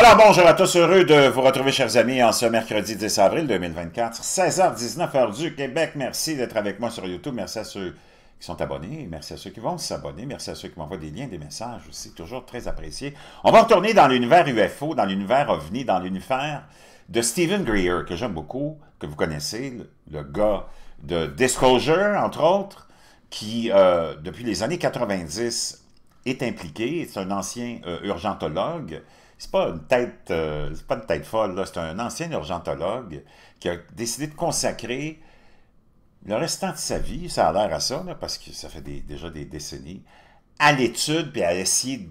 Alors bonjour à tous, heureux de vous retrouver chers amis en ce mercredi 10 avril 2024, 16h19 h du Québec. Merci d'être avec moi sur YouTube, merci à ceux qui sont abonnés, merci à ceux qui vont s'abonner, merci à ceux qui m'envoient des liens, des messages aussi, toujours très apprécié. On va retourner dans l'univers UFO, dans l'univers OVNI, dans l'univers de Stephen Greer, que j'aime beaucoup, que vous connaissez, le gars de Disclosure, entre autres, qui, euh, depuis les années 90, est impliqué, c'est un ancien euh, urgentologue, c'est pas une tête, euh, c'est pas une tête folle, c'est un ancien urgentologue qui a décidé de consacrer le restant de sa vie, ça a l'air à ça, parce que ça fait déjà des décennies, à l'étude, puis à essayer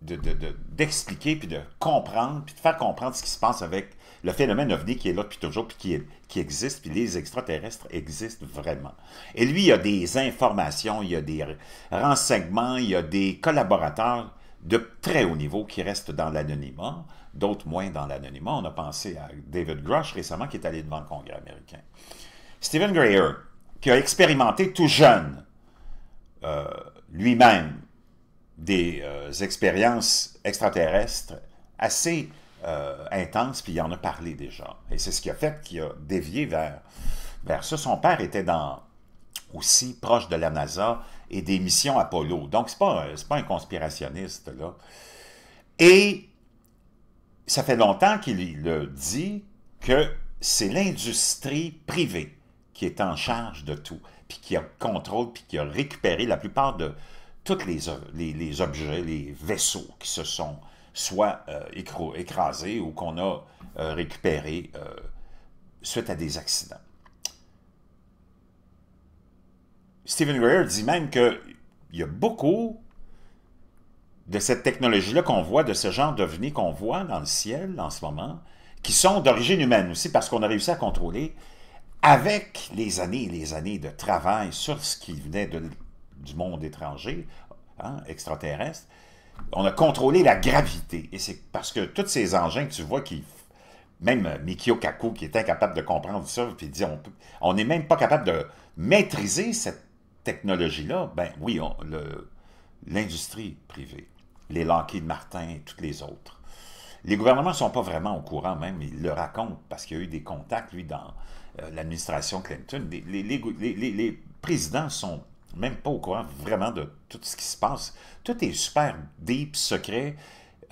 d'expliquer, de, de, puis de comprendre, puis de faire comprendre ce qui se passe avec le phénomène ovni qui est là depuis toujours, puis qui, qui existe, puis les extraterrestres existent vraiment. Et lui, il y a des informations, il y a des renseignements, il y a des collaborateurs de très haut niveau qui reste dans l'anonymat, d'autres moins dans l'anonymat. On a pensé à David Grush récemment qui est allé devant le Congrès américain. Stephen Greer, qui a expérimenté tout jeune euh, lui-même des euh, expériences extraterrestres assez euh, intenses, puis il en a parlé déjà. Et c'est ce qui a fait qu'il a dévié vers, vers ça. Son père était dans aussi proche de la NASA et des missions Apollo. Donc, ce n'est pas, pas, un conspirationniste, là. Et ça fait longtemps qu'il le dit que c'est l'industrie privée qui est en charge de tout, puis qui a contrôle, puis qui a récupéré la plupart de tous les, les, objets, les vaisseaux qui se sont soit euh, écrasés ou qu'on a euh, récupérés euh, suite à des accidents. Stephen Greer dit même qu'il y a beaucoup de cette technologie-là qu'on voit, de ce genre d'ovnis qu'on voit dans le ciel en ce moment, qui sont d'origine humaine aussi, parce qu'on a réussi à contrôler, avec les années et les années de travail sur ce qui venait du monde étranger, hein, extraterrestre, on a contrôlé la gravité. Et c'est parce que tous ces engins que tu vois qui même Mikio Kaku, qui est incapable de comprendre ça, puis dit on n'est même pas capable de maîtriser cette technologie-là, ben oui, l'industrie privée, les de Martin et toutes les autres. Les gouvernements ne sont pas vraiment au courant, même, ils le racontent, parce qu'il y a eu des contacts, lui, dans euh, l'administration Clinton. Les, les, les, présidents sont même pas au courant vraiment de tout ce qui se passe. Tout est super deep, secret,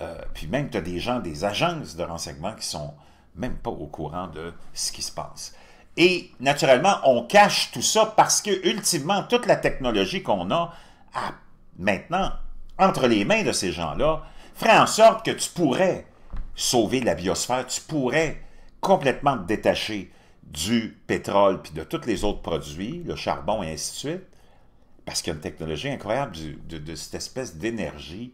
euh, puis même tu as des gens, des agences de renseignement qui sont même pas au courant de ce qui se passe. Et naturellement, on cache tout ça parce que, ultimement, toute la technologie qu'on a, maintenant entre les mains de ces gens-là, ferait en sorte que tu pourrais sauver la biosphère, tu pourrais complètement te détacher du pétrole puis de tous les autres produits, le charbon et ainsi de suite, parce qu'il y a une technologie incroyable de, cette espèce d'énergie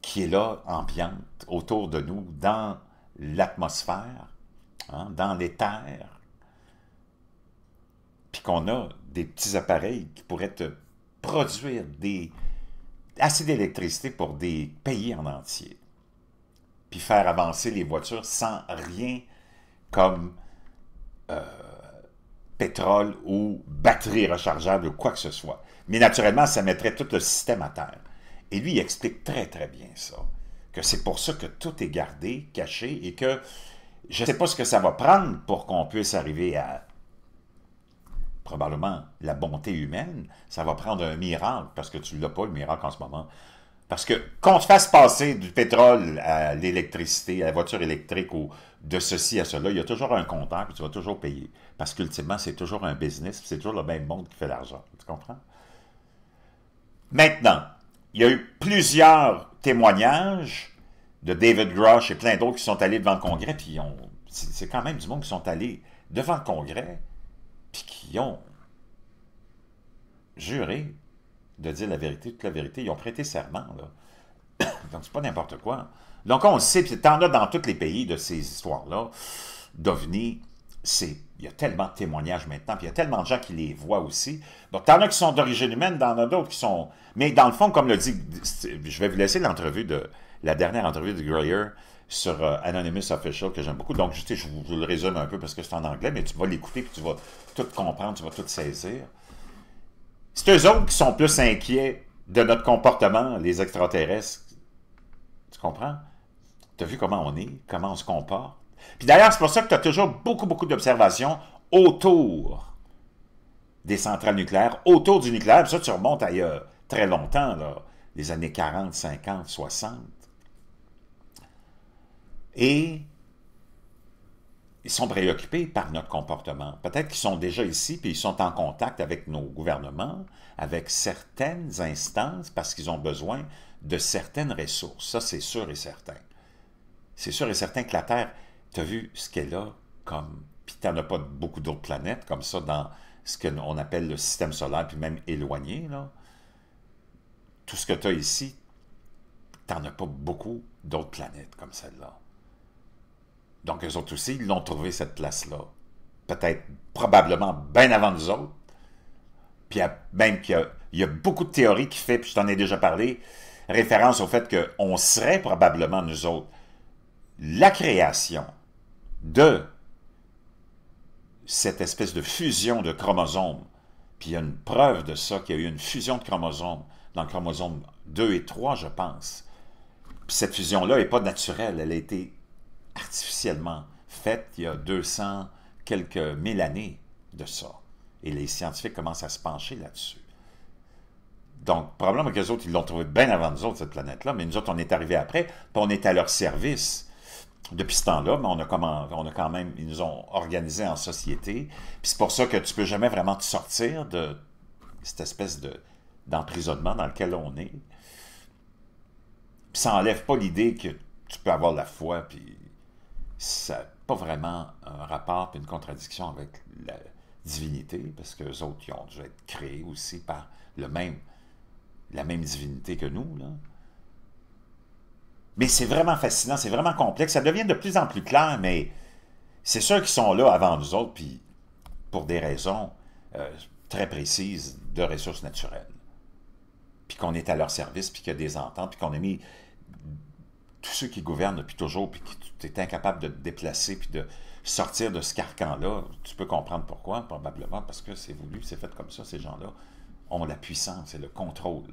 qui est là, ambiante, autour de nous, dans l'atmosphère, hein, dans les terres, puis qu'on a des petits appareils qui pourraient produire des, assez d'électricité pour des pays en entier, puis faire avancer les voitures sans rien comme euh, pétrole ou batterie rechargeable ou quoi que ce soit. Mais naturellement, ça mettrait tout le système à terre. Et lui, il explique très, très bien ça. Que c'est pour ça que tout est gardé, caché, et que je ne sais pas ce que ça va prendre pour qu'on puisse arriver à probablement la bonté humaine, ça va prendre un miracle, parce que tu ne l'as pas, le miracle en ce moment. Parce que qu'on te fasse passer du pétrole à l'électricité, à la voiture électrique ou de ceci à cela, il y a toujours un compteur, que tu vas toujours payer. Parce qu'ultimement, c'est toujours un business, c'est toujours le même monde qui fait l'argent. Tu comprends? Maintenant, il y a eu plusieurs témoignages de David Grosh et plein d'autres qui sont allés devant le Congrès, puis c'est quand même du monde qui sont allés devant le Congrès, puis qui ont juré de dire la vérité, toute la vérité. Ils ont prêté serment, là. Donc, c'est pas n'importe quoi. Donc, on sait, puis t'en as dans tous les pays de ces histoires-là, d'OVNI, c'est... Il y a tellement de témoignages maintenant, puis il y a tellement de gens qui les voient aussi. Donc, t'en as qui sont d'origine humaine, dans d'autres qui sont... Mais dans le fond, comme le dit... Je vais vous laisser l'entrevue de... La dernière entrevue de Greyer, sur euh, Anonymous Official que j'aime beaucoup. Donc, je, vous, le résume un peu parce que c'est en anglais, mais tu vas l'écouter puis tu vas tout comprendre, tu vas tout saisir. C'est eux autres qui sont plus inquiets de notre comportement, les extraterrestres. Tu comprends? Tu as vu comment on est, comment on se comporte. Puis d'ailleurs, c'est pour ça que tu as toujours beaucoup, beaucoup d'observations autour des centrales nucléaires, autour du nucléaire. ça, tu remontes ailleurs très longtemps, là, les années 40, 50, 60 et ils sont préoccupés par notre comportement. Peut-être qu'ils sont déjà ici, puis ils sont en contact avec nos gouvernements, avec certaines instances, parce qu'ils ont besoin de certaines ressources. Ça, c'est sûr et certain. C'est sûr et certain que la Terre, tu as vu ce qu'elle a comme... Puis tu as pas beaucoup d'autres planètes comme ça dans ce qu'on appelle le système solaire, puis même éloigné. Là. Tout ce que tu as ici, tu n'en as pas beaucoup d'autres planètes comme celle-là. Donc, eux autres aussi, ils l'ont trouvé, cette place-là. Peut-être, probablement, bien avant nous autres. Puis, même qu'il y, a beaucoup de théories qui fait, puis je t'en ai déjà parlé, référence au fait qu'on serait probablement, nous autres, la création de cette espèce de fusion de chromosomes. Puis il y a une preuve de ça, qu'il y a eu une fusion de chromosomes dans le chromosome 2 et 3, je pense. Puis cette fusion-là n'est pas naturelle, elle a été artificiellement faite il y a 200, quelques mille années de ça. Et les scientifiques commencent à se pencher là-dessus. Donc, problème que les autres, ils l'ont trouvé bien avant nous autres, cette planète-là, mais nous autres, on est arrivés après, puis on est à leur service depuis ce temps-là, mais on a, quand même, ils nous ont organisés en société, puis c'est pour ça que tu peux jamais vraiment te sortir de cette espèce de d'emprisonnement dans lequel on est. Puis ça n'enlève pas l'idée que tu peux avoir la foi, puis ça n'a pas vraiment un rapport et une contradiction avec la divinité, parce qu'eux autres, ils ont dû être créés aussi par le même, la même divinité que nous. Mais c'est vraiment fascinant, c'est vraiment complexe. Ça devient de plus en plus clair, mais c'est ceux qui sont là avant nous autres, puis pour des raisons euh, très précises de ressources naturelles. Puis qu'on est à leur service, puis qu'il y a des ententes, puis qu'on a mis tous ceux qui gouvernent depuis toujours, puis qui tu incapables incapable de déplacer, puis de sortir de ce carcan-là, tu peux comprendre pourquoi, probablement, parce que c'est voulu, c'est fait comme ça, ces gens-là ont la puissance et le contrôle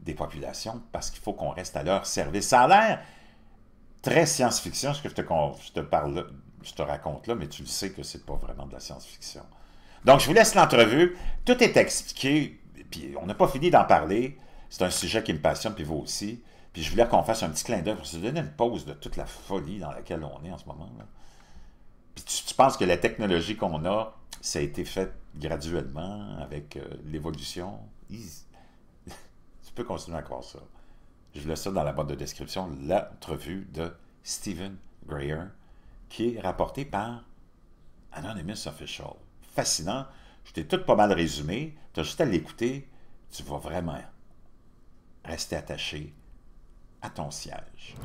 des populations, parce qu'il faut qu'on reste à leur service. Ça a l'air très science-fiction, ce que je te, je te parle, je te raconte là, mais tu le sais que c'est pas vraiment de la science-fiction. Donc, je vous laisse l'entrevue. Tout est expliqué, puis on n'a pas fini d'en parler. C'est un sujet qui me passionne, puis vous aussi. Puis je voulais qu'on fasse un petit clin d'œil pour se donner une pause de toute la folie dans laquelle on est en ce moment. Là. Puis tu, penses que la technologie qu'on a, ça a été faite graduellement avec euh, l'évolution. tu peux continuer à croire ça. Je laisse ça dans la boîte de description, l'entrevue de Stephen Greer, qui est rapportée par Anonymous Official. Fascinant. Je t'ai tout pas mal résumé. Tu as juste à l'écouter. Tu vas vraiment rester attaché à ton siège.